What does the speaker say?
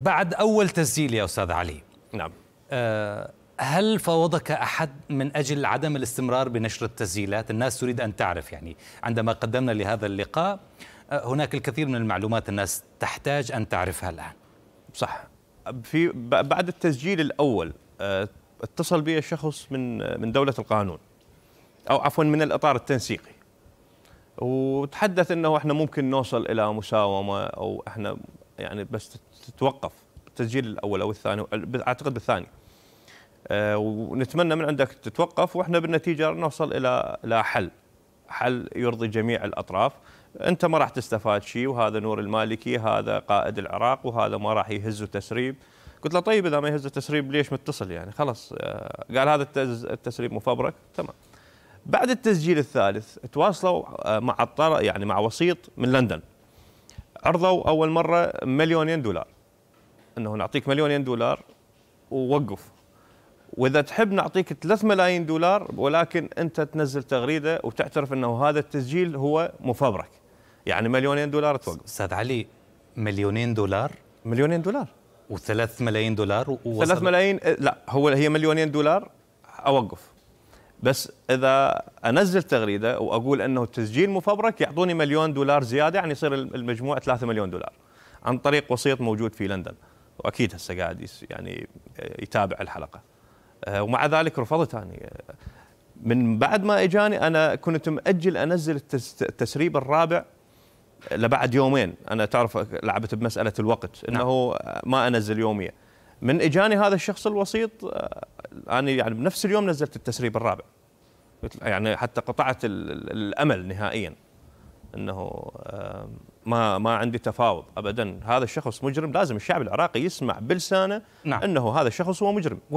بعد أول تسجيل يا أستاذ علي نعم آه، هل فاوضك أحد من أجل عدم الاستمرار بنشر التسجيلات الناس تريد أن تعرف يعني عندما قدمنا لهذا اللقاء آه، هناك الكثير من المعلومات الناس تحتاج أن تعرفها الآن صح في بعد التسجيل الأول آه، اتصل بي شخص من من دولة القانون أو عفوا من الإطار التنسيقي وتحدث انه احنا ممكن نوصل الى مساومه او احنا يعني بس تتوقف التسجيل الاول او الثاني اعتقد بالثاني آه، ونتمنى من عندك تتوقف واحنا بالنتيجه نوصل الى الى حل حل يرضي جميع الاطراف انت ما راح تستفاد شيء وهذا نور المالكي هذا قائد العراق وهذا ما راح يهز تسريب قلت له طيب اذا ما يهز التسريب ليش متصل يعني خلاص آه، قال هذا التسريب مفبرك تمام بعد التسجيل الثالث تواصلوا آه، مع الطرف يعني مع وسيط من لندن عرضوا اول مره مليونين دولار انه نعطيك مليونين دولار ووقف واذا تحب نعطيك 3 ملايين دولار ولكن انت تنزل تغريده وتعترف انه هذا التسجيل هو مفبرك يعني مليونين دولار توقف استاذ علي مليونين دولار مليونين دولار و3 ملايين دولار و 3 ملايين لا هو هي مليونين دولار اوقف بس اذا انزل تغريده واقول انه التسجيل مفبرك يعطوني مليون دولار زياده يعني يصير المجموع 3 مليون دولار عن طريق وسيط موجود في لندن واكيد هسه قاعد يعني آه، يتابع الحلقه آه، ومع ذلك رفضت اني يعني، آه، من بعد ما اجاني انا كنت مأجل انزل التسريب الرابع لبعد يومين انا تعرف لعبت بمساله الوقت انه نعم. ما انزل يوميا من اجاني هذا الشخص الوسيط انا يعني بنفس اليوم نزلت التسريب الرابع يعني حتى قطعت الامل نهائيا انه ما ما عندي تفاوض ابدا هذا الشخص مجرم لازم الشعب العراقي يسمع بلسانه نعم. انه هذا الشخص هو مجرم